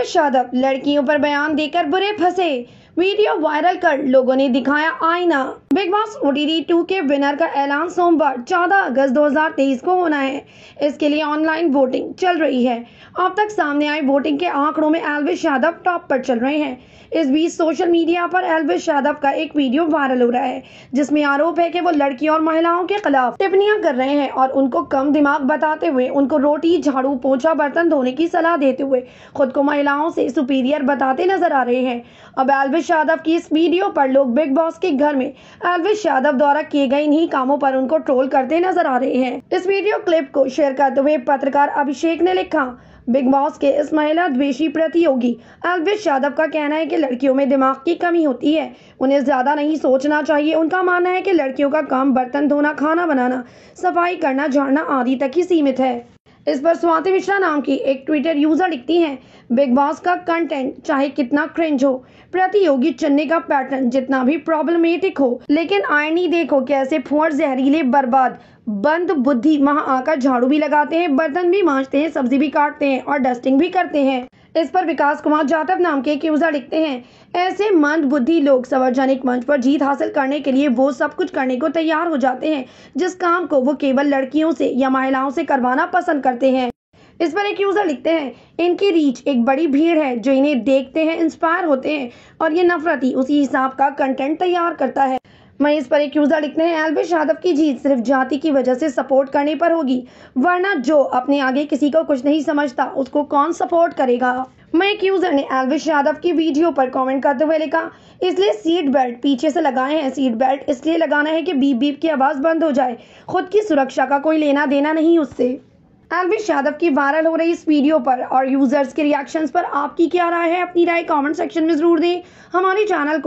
उमेश यादव लड़कियों पर बयान देकर बुरे फंसे वीडियो वायरल कर लोगों ने दिखाया आईना बिग बॉस डी टू के विनर का ऐलान सोमवार 14 अगस्त 2023 को होना है इसके लिए ऑनलाइन वोटिंग चल रही है अब तक सामने आए वोटिंग के आंकड़ों में एलविश यादव टॉप पर चल रहे हैं इस बीच सोशल मीडिया पर एलविश यादव का एक वीडियो वायरल हो रहा है जिसमें आरोप है कि वो लड़कियों और महिलाओं के खिलाफ टिप्पणियां कर रहे हैं और उनको कम दिमाग बताते हुए उनको रोटी झाड़ू पोछा बर्तन धोने की सलाह देते हुए खुद को महिलाओं से सुपीरियर बताते नजर आ रहे हैं अब एलविश यादव की इस वीडियो पर लोग बिग बॉस के घर में एलविश यादव द्वारा किए गए इन्हीं कामों पर उनको ट्रोल करते नजर आ रहे हैं इस वीडियो क्लिप को शेयर करते हुए पत्रकार अभिषेक ने लिखा बिग बॉस के इस महिला द्वेषी प्रतियोगी अल्पेश यादव का कहना है कि लड़कियों में दिमाग की कमी होती है उन्हें ज़्यादा नहीं सोचना चाहिए उनका मानना है कि लड़कियों का काम बर्तन धोना खाना बनाना सफाई करना झाड़ना आदि तक ही सीमित है इस पर स्वाति मिश्रा नाम की एक ट्विटर यूजर लिखती हैं बिग बॉस का कंटेंट चाहे कितना क्रिंज हो प्रतियोगी चुनने का पैटर्न जितना भी प्रॉब्लमेटिक हो लेकिन आयनी देखो कैसे फुअर जहरीले बर्बाद बंद बुद्धि महा आकर झाड़ू भी लगाते हैं बर्तन भी मांजते हैं सब्जी भी काटते हैं और डस्टिंग भी करते हैं इस पर विकास कुमार जाटव नाम के एक लिखते हैं ऐसे मंद बुद्धि लोग सार्वजनिक मंच पर जीत हासिल करने के लिए वो सब कुछ करने को तैयार हो जाते हैं जिस काम को वो केवल लड़कियों से या महिलाओं से करवाना पसंद करते हैं इस पर एक यूजर लिखते हैं इनकी रीच एक बड़ी भीड़ है जो इन्हें देखते हैं इंस्पायर होते हैं और ये नफरती उसी हिसाब का कंटेंट तैयार करता है वहीं इस पर एक यूजर लिखते हैं एलवेश यादव की जीत सिर्फ जाति की वजह से सपोर्ट करने पर होगी वरना जो अपने आगे किसी को कुछ नहीं समझता उसको कौन सपोर्ट करेगा मैं एक यूजर ने एलविश यादव की वीडियो पर कमेंट करते हुए लिखा इसलिए सीट बेल्ट पीछे से लगाए हैं सीट बेल्ट इसलिए लगाना है कि बीप बीप की आवाज़ बंद हो जाए खुद की सुरक्षा का कोई लेना देना नहीं उससे एलविश यादव की वायरल हो रही इस वीडियो पर और यूजर्स के रिएक्शंस पर आपकी क्या राय है अपनी राय कमेंट सेक्शन में जरूर दें हमारे चैनल